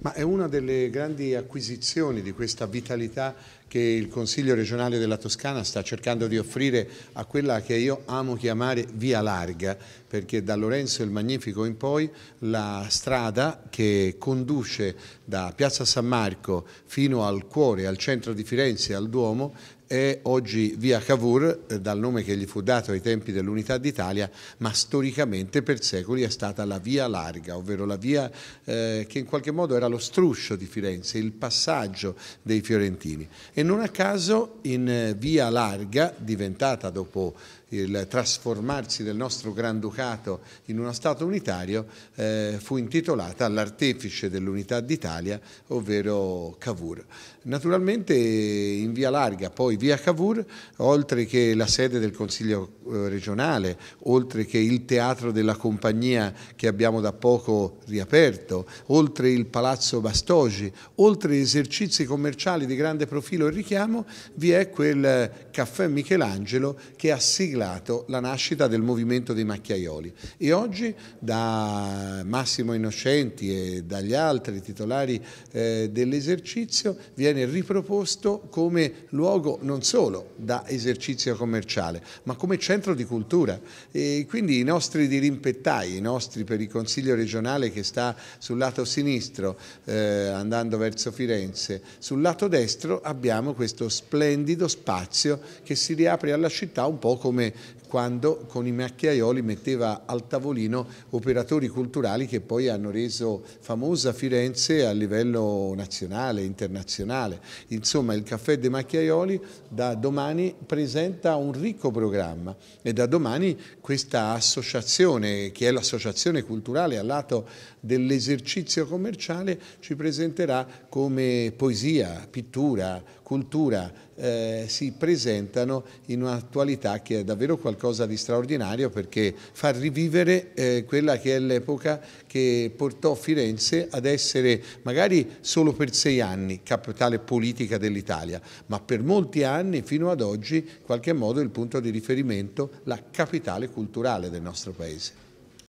Ma è una delle grandi acquisizioni di questa vitalità che il Consiglio regionale della Toscana sta cercando di offrire a quella che io amo chiamare via larga, perché da Lorenzo il Magnifico in poi la strada che conduce da Piazza San Marco fino al cuore, al centro di Firenze, al Duomo, è oggi via Cavour, eh, dal nome che gli fu dato ai tempi dell'Unità d'Italia, ma storicamente per secoli è stata la via larga, ovvero la via eh, che in qualche modo era lo struscio di Firenze, il passaggio dei fiorentini. E e non a caso in eh, via larga, diventata dopo il trasformarsi del nostro Granducato in uno Stato unitario, eh, fu intitolata all'artefice dell'unità d'Italia, ovvero Cavour. Naturalmente in via larga, poi via Cavour, oltre che la sede del Consiglio eh, regionale, oltre che il teatro della compagnia che abbiamo da poco riaperto, oltre il Palazzo Bastogi, oltre esercizi commerciali di grande profilo il richiamo, vi è quel eh, caffè Michelangelo che ha siglato la nascita del movimento dei macchiaioli. E oggi da Massimo Innocenti e dagli altri titolari eh, dell'esercizio viene riproposto come luogo non solo da esercizio commerciale, ma come centro di cultura. E quindi i nostri dirimpettai, i nostri per il Consiglio regionale che sta sul lato sinistro, eh, andando verso Firenze, sul lato destro abbiamo abbiamo questo splendido spazio che si riapre alla città un po' come quando con i macchiaioli metteva al tavolino operatori culturali che poi hanno reso famosa Firenze a livello nazionale, internazionale. Insomma il Caffè dei Macchiaioli da domani presenta un ricco programma e da domani questa associazione, che è l'associazione culturale al lato dell'esercizio commerciale, ci presenterà come poesia, pittura, cultura, cultura eh, si presentano in un'attualità che è davvero qualcosa di straordinario perché fa rivivere eh, quella che è l'epoca che portò Firenze ad essere magari solo per sei anni capitale politica dell'Italia, ma per molti anni fino ad oggi in qualche modo il punto di riferimento, la capitale culturale del nostro paese.